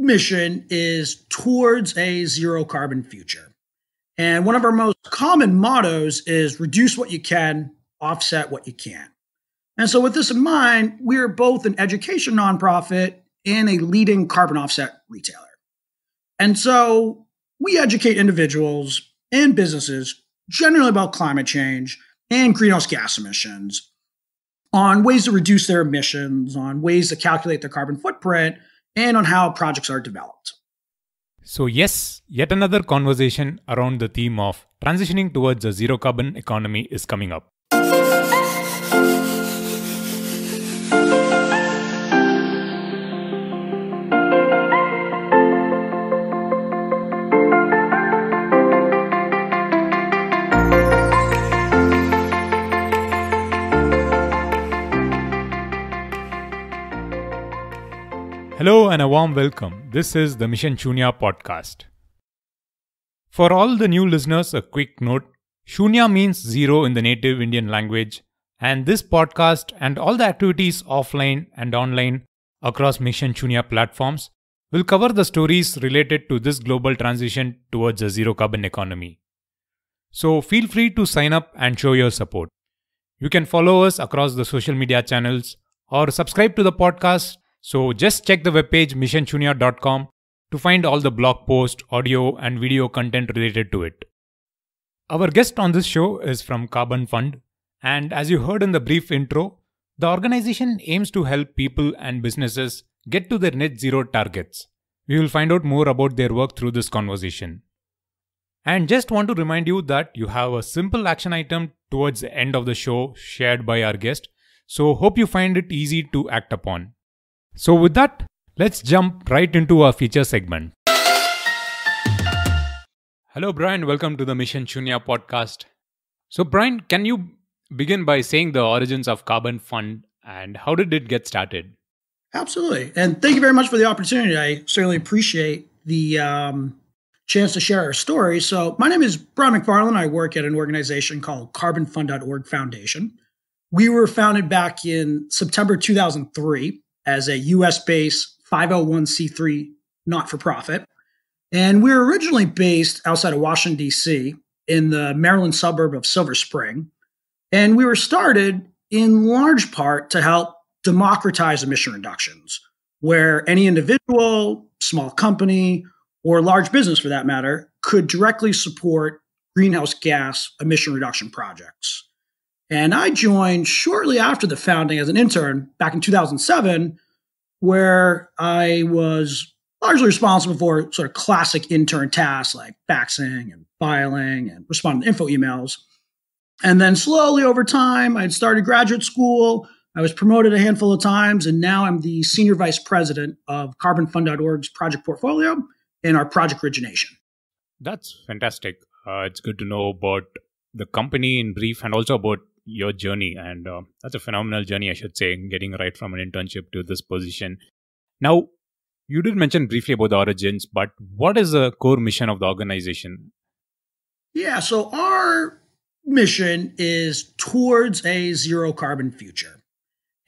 mission is towards a zero carbon future. And one of our most common mottos is reduce what you can, offset what you can. And so, with this in mind, we are both an education nonprofit and a leading carbon offset retailer. And so, we educate individuals and businesses generally about climate change and greenhouse gas emissions on ways to reduce their emissions, on ways to calculate their carbon footprint, and on how projects are developed. So, yes, yet another conversation around the theme of transitioning towards a zero carbon economy is coming up. and a warm welcome. This is the Mission Shunya podcast. For all the new listeners, a quick note Shunya means zero in the native Indian language, and this podcast and all the activities offline and online across Mission Shunya platforms will cover the stories related to this global transition towards a zero carbon economy. So feel free to sign up and show your support. You can follow us across the social media channels or subscribe to the podcast so just check the webpage missionjunior.com to find all the blog post, audio, and video content related to it. Our guest on this show is from Carbon Fund, and as you heard in the brief intro, the organization aims to help people and businesses get to their net zero targets. We will find out more about their work through this conversation. And just want to remind you that you have a simple action item towards the end of the show shared by our guest, so hope you find it easy to act upon. So with that, let's jump right into our feature segment. Hello, Brian. Welcome to the Mission Shunya podcast. So, Brian, can you begin by saying the origins of Carbon Fund and how did it get started? Absolutely. And thank you very much for the opportunity. I certainly appreciate the um, chance to share our story. So, my name is Brian McFarland. I work at an organization called CarbonFund.org Foundation. We were founded back in September 2003 as a US based 501c3 not for profit. And we were originally based outside of Washington, D.C., in the Maryland suburb of Silver Spring. And we were started in large part to help democratize emission reductions, where any individual, small company, or large business for that matter could directly support greenhouse gas emission reduction projects. And I joined shortly after the founding as an intern back in 2007, where I was largely responsible for sort of classic intern tasks like faxing and filing and responding to info emails. And then slowly over time, I had started graduate school. I was promoted a handful of times, and now I'm the senior vice president of carbonfund.org's project portfolio and our project origination. That's fantastic. Uh, it's good to know about the company in brief and also about your journey, and uh, that's a phenomenal journey, I should say, getting right from an internship to this position. Now, you did mention briefly about the origins, but what is the core mission of the organization? Yeah, so our mission is towards a zero carbon future.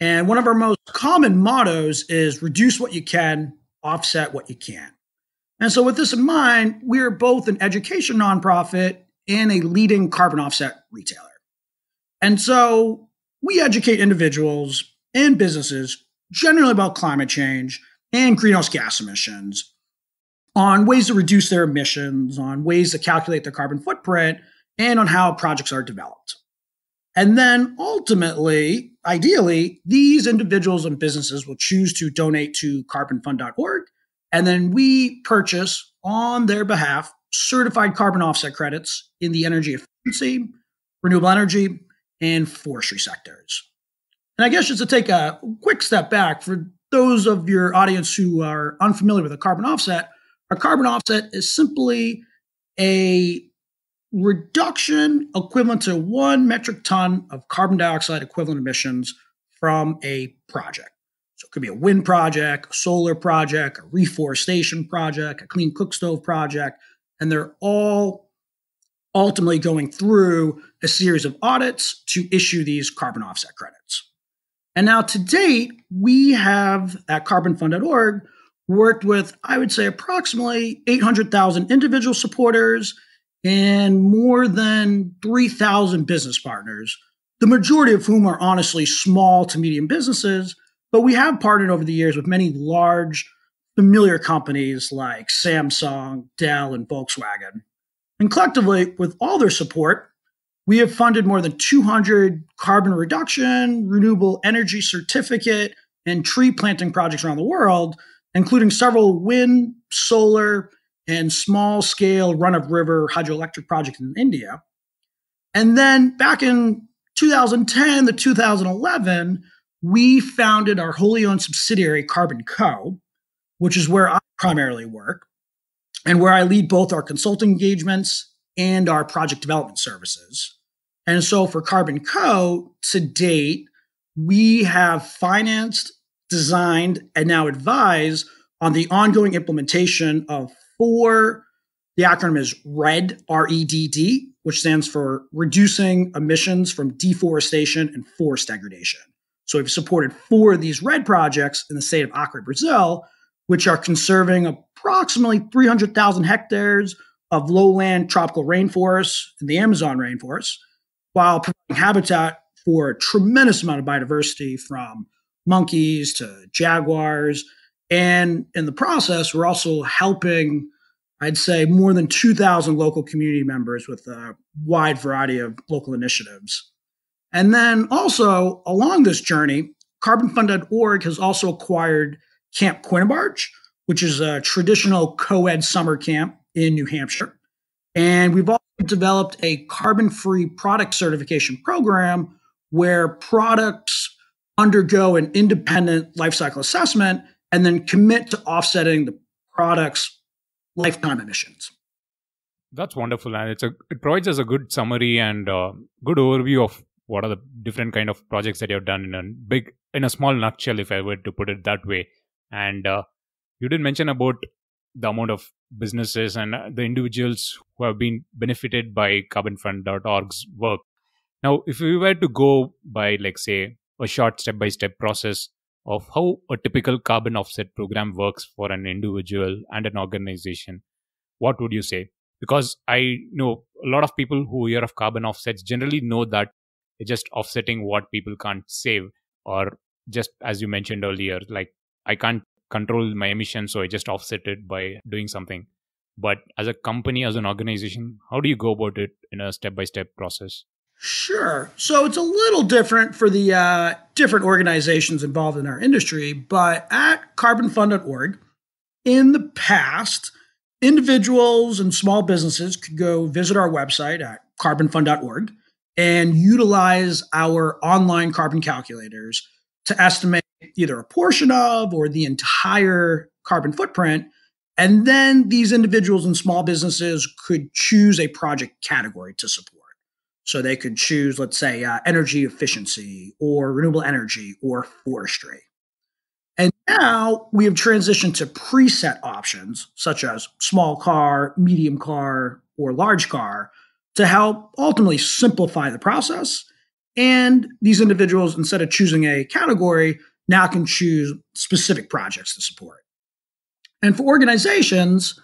And one of our most common mottos is reduce what you can, offset what you can. And so, with this in mind, we're both an education nonprofit and a leading carbon offset retailer. And so we educate individuals and businesses generally about climate change and greenhouse gas emissions on ways to reduce their emissions, on ways to calculate their carbon footprint, and on how projects are developed. And then ultimately, ideally, these individuals and businesses will choose to donate to carbonfund.org. And then we purchase on their behalf certified carbon offset credits in the energy efficiency, renewable energy, and forestry sectors. And I guess just to take a quick step back for those of your audience who are unfamiliar with a carbon offset, a carbon offset is simply a reduction equivalent to one metric ton of carbon dioxide equivalent emissions from a project. So it could be a wind project, a solar project, a reforestation project, a clean cook stove project, and they're all ultimately going through a series of audits to issue these carbon offset credits. And now to date, we have at carbonfund.org worked with, I would say, approximately 800,000 individual supporters and more than 3,000 business partners, the majority of whom are honestly small to medium businesses. But we have partnered over the years with many large, familiar companies like Samsung, Dell, and Volkswagen. And collectively, with all their support, we have funded more than 200 carbon reduction, renewable energy certificate, and tree planting projects around the world, including several wind, solar, and small scale run of river hydroelectric projects in India. And then back in 2010 to 2011, we founded our wholly owned subsidiary, Carbon Co., which is where I primarily work and where I lead both our consulting engagements and our project development services. And so for Carbon Co, to date, we have financed, designed, and now advise on the ongoing implementation of four. The acronym is RED, R E D D, which stands for Reducing Emissions from Deforestation and Forest Degradation. So we've supported four of these RED projects in the state of Acre, Brazil, which are conserving approximately 300,000 hectares of lowland tropical rainforest in the Amazon rainforest, while providing habitat for a tremendous amount of biodiversity from monkeys to jaguars. And in the process, we're also helping, I'd say, more than 2,000 local community members with a wide variety of local initiatives. And then also along this journey, carbonfund.org has also acquired Camp Quinnabarge, which is a traditional co ed summer camp in New Hampshire. And we've also developed a carbon free product certification program where products undergo an independent life cycle assessment and then commit to offsetting the product's lifetime emissions. That's wonderful, and it's a it provides us a good summary and uh, good overview of what are the different kind of projects that you have done in a big in a small nutshell, if I were to put it that way. And uh, you did not mention about the amount of businesses and the individuals who have been benefited by carbonfund.org's work. Now, if we were to go by, like, say, a short step by step process of how a typical carbon offset program works for an individual and an organization, what would you say? Because I know a lot of people who hear of carbon offsets generally know that it's just offsetting what people can't save, or just as you mentioned earlier, like I can't control my emissions, so I just offset it by doing something. But as a company, as an organization, how do you go about it in a step by step process? Sure. So it's a little different for the uh, different organizations involved in our industry, but at carbonfund.org, in the past, individuals and small businesses could go visit our website at carbonfund.org and utilize our online carbon calculators to estimate either a portion of or the entire carbon footprint. And then these individuals and small businesses could choose a project category to support. So they could choose, let's say, uh, energy efficiency or renewable energy or forestry. And now we have transitioned to preset options such as small car, medium car, or large car to help ultimately simplify the process. And these individuals, instead of choosing a category, now can choose specific projects to support. And for organizations,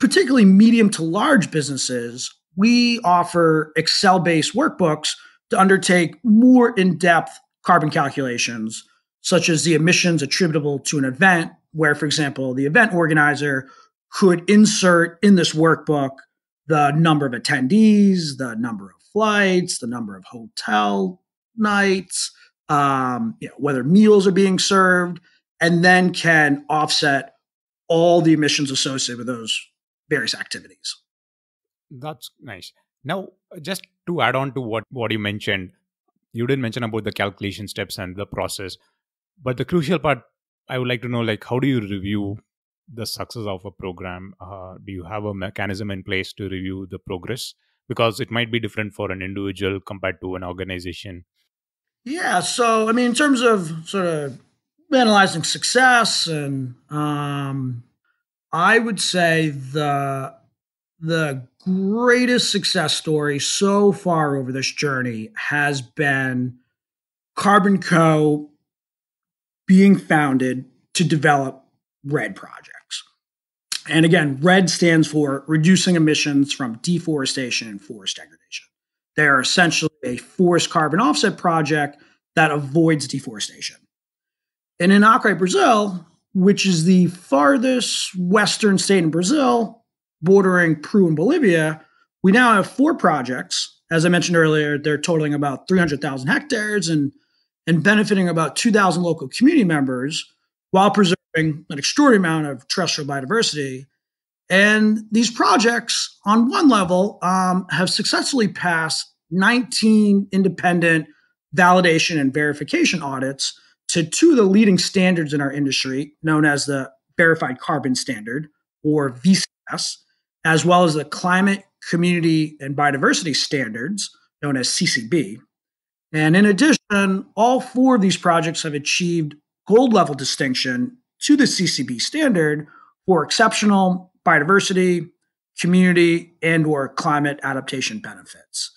particularly medium to large businesses, we offer Excel based workbooks to undertake more in depth carbon calculations, such as the emissions attributable to an event, where, for example, the event organizer could insert in this workbook the number of attendees, the number of flights, the number of hotel nights, um, you know, whether meals are being served, and then can offset all the emissions associated with those various activities. That's nice. Now, just to add on to what, what you mentioned, you did not mention about the calculation steps and the process, but the crucial part I would like to know, like, how do you review the success of a program? Uh, do you have a mechanism in place to review the progress? Because it might be different for an individual compared to an organization yeah. So, I mean, in terms of sort of analyzing success, and um, I would say the the greatest success story so far over this journey has been Carbon Co. being founded to develop RED projects. And again, RED stands for reducing emissions from deforestation and forest degradation. They are essentially a forest carbon offset project that avoids deforestation. And in Acre, Brazil, which is the farthest western state in Brazil, bordering Peru and Bolivia, we now have four projects. As I mentioned earlier, they're totaling about 300,000 hectares and, and benefiting about 2,000 local community members while preserving an extraordinary amount of terrestrial biodiversity and these projects, on one level, um, have successfully passed 19 independent validation and verification audits to two of the leading standards in our industry, known as the Verified Carbon Standard or VCS, as well as the Climate, Community, and Biodiversity Standards, known as CCB. And in addition, all four of these projects have achieved gold level distinction to the CCB standard for exceptional, biodiversity, community, and or climate adaptation benefits.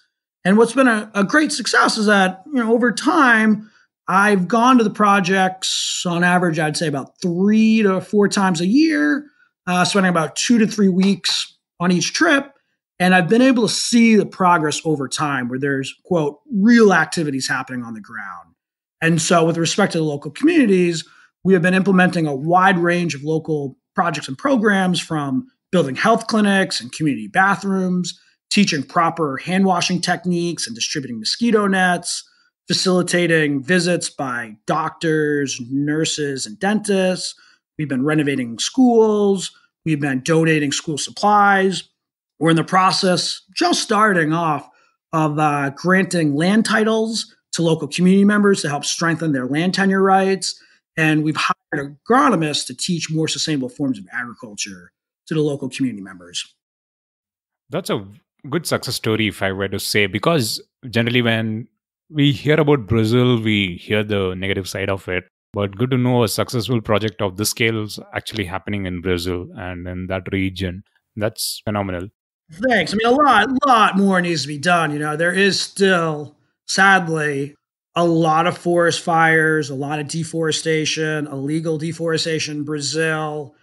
And what's been a, a great success is that, you know, over time, I've gone to the projects on average, I'd say about three to four times a year, uh, spending about two to three weeks on each trip. And I've been able to see the progress over time where there's, quote, real activities happening on the ground. And so, with respect to the local communities, we have been implementing a wide range of local projects and programs from building health clinics and community bathrooms, teaching proper hand washing techniques and distributing mosquito nets, facilitating visits by doctors, nurses, and dentists. We've been renovating schools. We've been donating school supplies. We're in the process, just starting off, of uh, granting land titles to local community members to help strengthen their land tenure rights. And we've hired an agronomist to teach more sustainable forms of agriculture to the local community members. That's a good success story, if I were to say, because generally when we hear about Brazil, we hear the negative side of it. But good to know a successful project of this scale is actually happening in Brazil and in that region. That's phenomenal. Thanks. I mean, a lot, lot more needs to be done. You know, there is still, sadly, a lot of forest fires, a lot of deforestation, illegal deforestation, Brazil.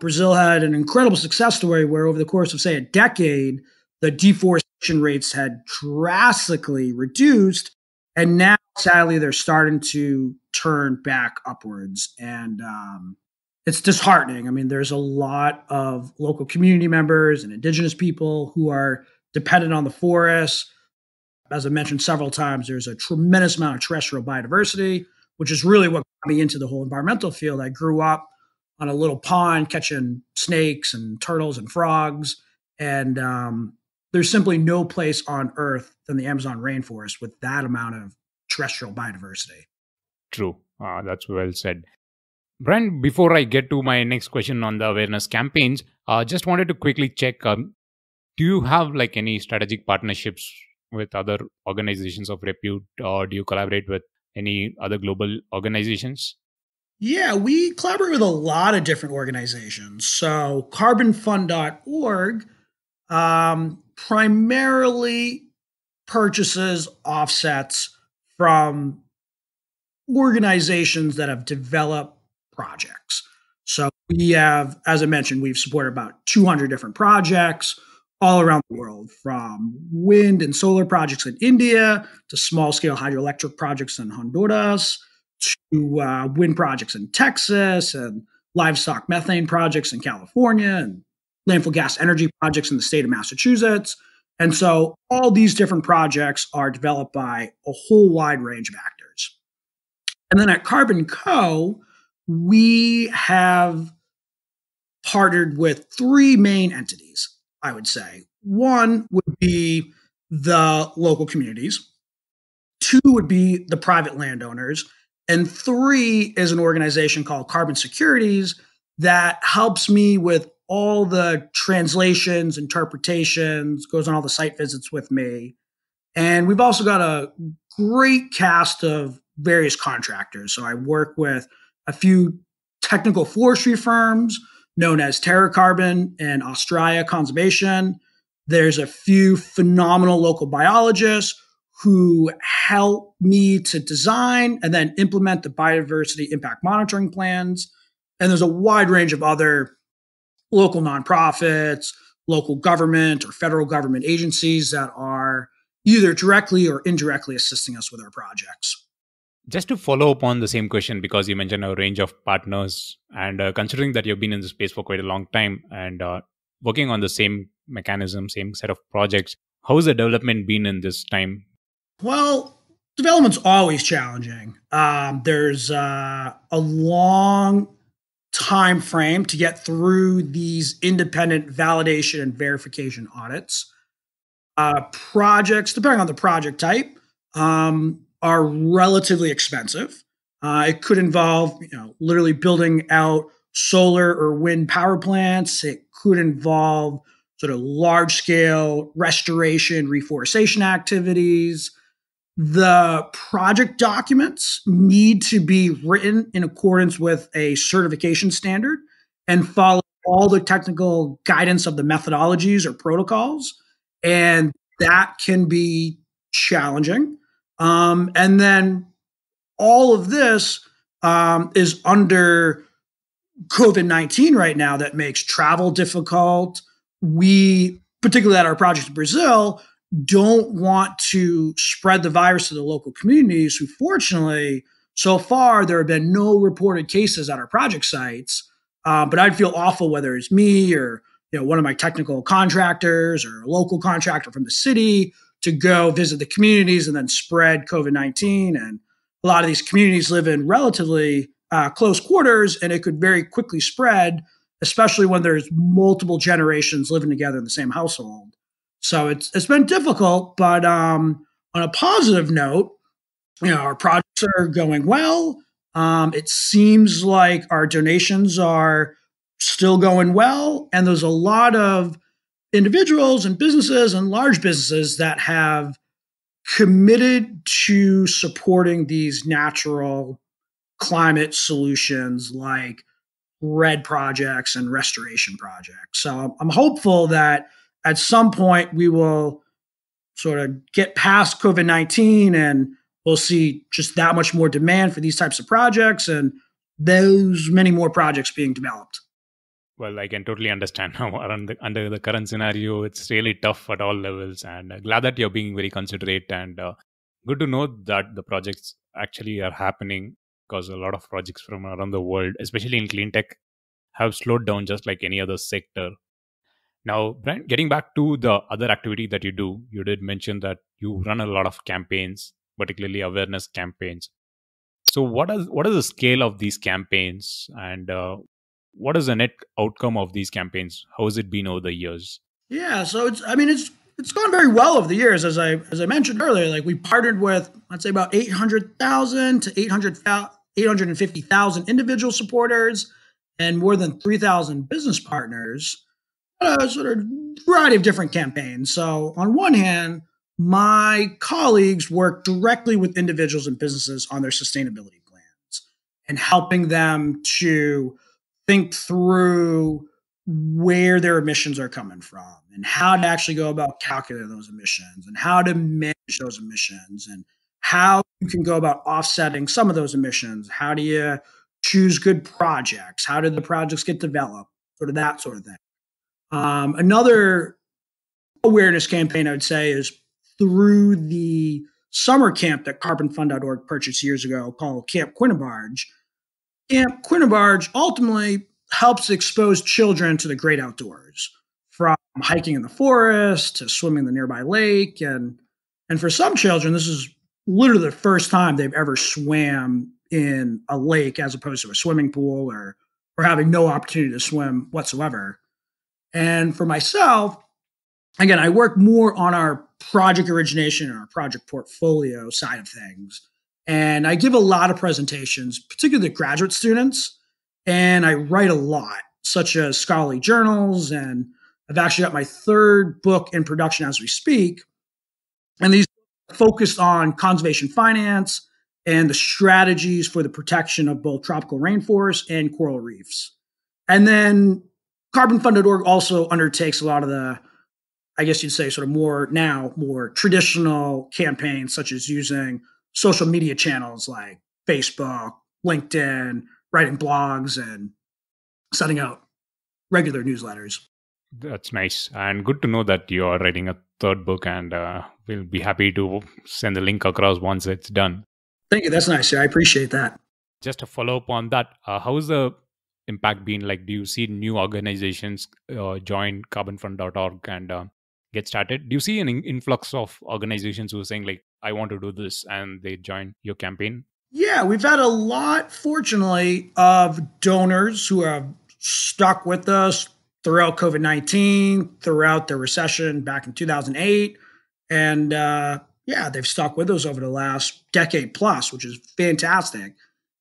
Brazil had an incredible success story where, over the course of, say, a decade, the deforestation rates had drastically reduced. And now, sadly, they're starting to turn back upwards. And um, it's disheartening. I mean, there's a lot of local community members and indigenous people who are dependent on the forests as I mentioned several times, there's a tremendous amount of terrestrial biodiversity, which is really what got me into the whole environmental field. I grew up on a little pond catching snakes and turtles and frogs. And um, there's simply no place on earth than the Amazon rainforest with that amount of terrestrial biodiversity. True. Uh, that's well said. Brent. before I get to my next question on the awareness campaigns, I uh, just wanted to quickly check um, do you have like any strategic partnerships with other organizations of repute or do you collaborate with any other global organizations? Yeah, we collaborate with a lot of different organizations. So, carbonfund.org um, primarily purchases offsets from organizations that have developed projects. So, we have, as I mentioned, we've supported about 200 different projects all around the world, from wind and solar projects in India to small scale hydroelectric projects in Honduras to uh, wind projects in Texas and livestock methane projects in California and landfill gas energy projects in the state of Massachusetts. And so all these different projects are developed by a whole wide range of actors. And then at Carbon Co., we have partnered with three main entities. I would say. One would be the local communities, two would be the private landowners, and three is an organization called Carbon Securities that helps me with all the translations, interpretations, goes on all the site visits with me. And we've also got a great cast of various contractors. So I work with a few technical forestry firms known as TerraCarbon and Australia Conservation. There's a few phenomenal local biologists who help me to design and then implement the biodiversity impact monitoring plans. And there's a wide range of other local nonprofits, local government, or federal government agencies that are either directly or indirectly assisting us with our projects. Just to follow up on the same question, because you mentioned a range of partners, and uh, considering that you've been in the space for quite a long time and uh, working on the same mechanism, same set of projects, how's the development been in this time? Well, development's always challenging. Um, there's uh, a long time frame to get through these independent validation and verification audits. Uh, projects, depending on the project type, um, are relatively expensive. Uh, it could involve, you know, literally building out solar or wind power plants. It could involve sort of large scale restoration, reforestation activities. The project documents need to be written in accordance with a certification standard and follow all the technical guidance of the methodologies or protocols. And that can be challenging. Um, and then all of this um, is under COVID 19 right now that makes travel difficult. We, particularly at our project in Brazil, don't want to spread the virus to the local communities who, fortunately, so far there have been no reported cases at our project sites. Uh, but I'd feel awful whether it's me or you know one of my technical contractors or a local contractor from the city to go visit the communities and then spread COVID 19. And a lot of these communities live in relatively uh, close quarters and it could very quickly spread, especially when there's multiple generations living together in the same household. So it's, it's been difficult, but um, on a positive note, you know, our projects are going well. Um, it seems like our donations are still going well. And there's a lot of individuals and businesses and large businesses that have committed to supporting these natural climate solutions like red projects and restoration projects. So I'm hopeful that at some point we will sort of get past COVID 19 and we'll see just that much more demand for these types of projects and those many more projects being developed well, I can totally understand how the, under the current scenario, it's really tough at all levels. And uh, glad that you're being very considerate and uh, good to know that the projects actually are happening because a lot of projects from around the world, especially in clean tech, have slowed down just like any other sector. Now, Brian, getting back to the other activity that you do, you did mention that you run a lot of campaigns, particularly awareness campaigns. So, what is what is the scale of these campaigns, and uh, what is the net outcome of these campaigns? How has it been over the years? Yeah, so it's I mean it's it's gone very well over the years, as I as I mentioned earlier. Like we partnered with I'd say about eight hundred thousand to 800, 850,000 individual supporters and more than three thousand business partners. A sort of variety of different campaigns. So on one hand, my colleagues work directly with individuals and businesses on their sustainability plans and helping them to think through where their emissions are coming from and how to actually go about calculating those emissions and how to manage those emissions and how you can go about offsetting some of those emissions. How do you choose good projects? How did the projects get developed? Sort of that sort of thing. Um, another awareness campaign I would say is through the summer camp that carbonfund.org purchased years ago called Camp Quinnabarge Camp Quinnabarge ultimately helps expose children to the great outdoors, from hiking in the forest to swimming in the nearby lake. And, and for some children, this is literally the first time they've ever swam in a lake as opposed to a swimming pool or, or having no opportunity to swim whatsoever. And for myself, again, I work more on our project origination and our project portfolio side of things and I give a lot of presentations, particularly to graduate students, and I write a lot, such as scholarly journals. And I've actually got my third book in production as we speak. And these focused on conservation finance and the strategies for the protection of both tropical rainforests and coral reefs. And then Carbon Funded Org also undertakes a lot of the, I guess you'd say, sort of more now, more traditional campaigns, such as using social media channels like Facebook, LinkedIn, writing blogs, and sending out regular newsletters. That's nice. And good to know that you are writing a third book, and uh, we'll be happy to send the link across once it's done. Thank you. That's nice. I appreciate that. Just to follow up on that, uh, how's the impact been? Like, do you see new organizations uh, join carbonfund.org and uh, get started? Do you see an influx of organizations who are saying, like, I want to do this and they join your campaign? Yeah, we've had a lot, fortunately, of donors who have stuck with us throughout COVID 19, throughout the recession back in 2008. And uh, yeah, they've stuck with us over the last decade plus, which is fantastic.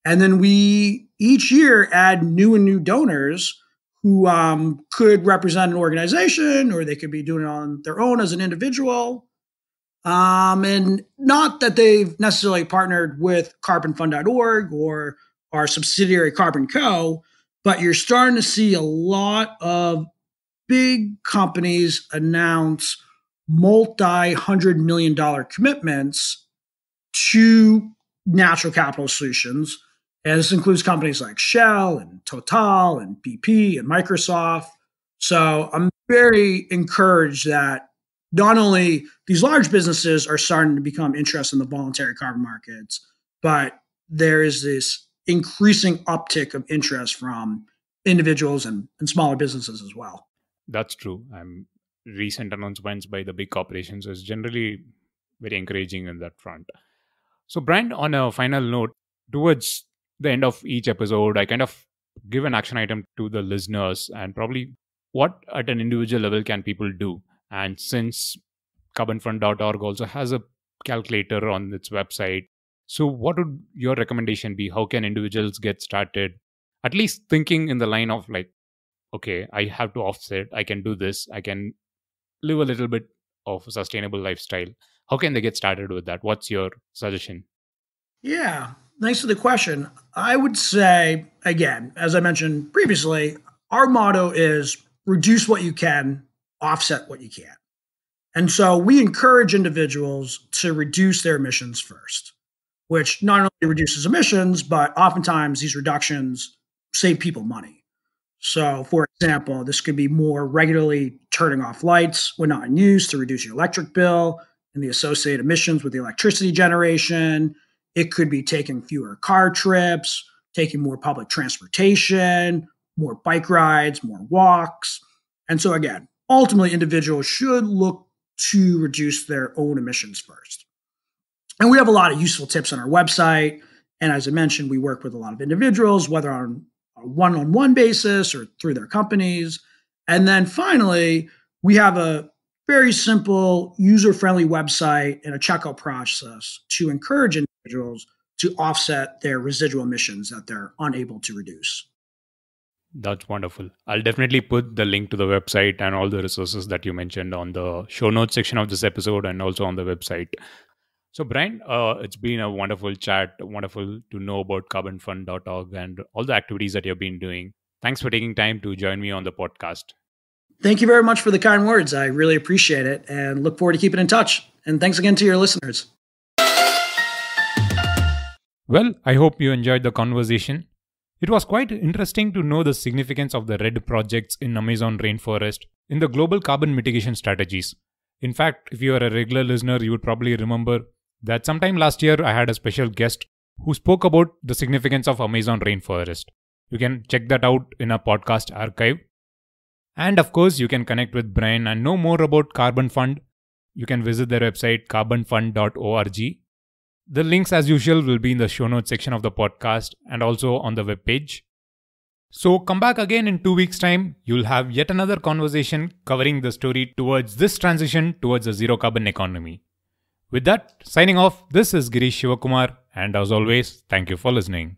And then we each year add new and new donors who um, could represent an organization or they could be doing it on their own as an individual. Um, and not that they've necessarily partnered with carbonfund.org or our subsidiary Carbon Co., but you're starting to see a lot of big companies announce multi hundred million dollar commitments to natural capital solutions. And this includes companies like Shell and Total and BP and Microsoft. So I'm very encouraged that not only these large businesses are starting to become interested in the voluntary carbon markets, but there is this increasing uptick of interest from individuals and, and smaller businesses as well. That's true. Um, recent announcements by the big corporations is generally very encouraging in that front. So, Brian, on a final note, towards the end of each episode, I kind of give an action item to the listeners and probably what at an individual level can people do and since carbonfund.org also has a calculator on its website, so what would your recommendation be? How can individuals get started? At least thinking in the line of like, okay, I have to offset, I can do this, I can live a little bit of a sustainable lifestyle. How can they get started with that? What's your suggestion? Yeah, thanks for the question. I would say, again, as I mentioned previously, our motto is reduce what you can offset what you can. And so we encourage individuals to reduce their emissions first, which not only reduces emissions, but oftentimes these reductions save people money. So, for example, this could be more regularly turning off lights when not in use to reduce your electric bill and the associated emissions with the electricity generation. It could be taking fewer car trips, taking more public transportation, more bike rides, more walks. And so, again, ultimately individuals should look to reduce their own emissions first. And we have a lot of useful tips on our website. And as I mentioned, we work with a lot of individuals, whether on a one on one basis or through their companies. And then finally, we have a very simple, user friendly website and a checkout process to encourage individuals to offset their residual emissions that they're unable to reduce. That's wonderful. I'll definitely put the link to the website and all the resources that you mentioned on the show notes section of this episode and also on the website. So, Brian, uh, it's been a wonderful chat, wonderful to know about carbonfund.org and all the activities that you've been doing. Thanks for taking time to join me on the podcast. Thank you very much for the kind words. I really appreciate it and look forward to keeping in touch. And thanks again to your listeners. Well, I hope you enjoyed the conversation. It was quite interesting to know the significance of the red projects in Amazon rainforest in the global carbon mitigation strategies. In fact, if you are a regular listener, you would probably remember that sometime last year I had a special guest who spoke about the significance of Amazon rainforest. You can check that out in our podcast archive. And of course, you can connect with Brian and know more about Carbon Fund. You can visit their website carbonfund.org the links, as usual, will be in the show notes section of the podcast and also on the webpage. So come back again in two weeks' time. You'll have yet another conversation covering the story towards this transition towards a zero carbon economy. With that, signing off, this is Girish Shivakumar, and as always, thank you for listening.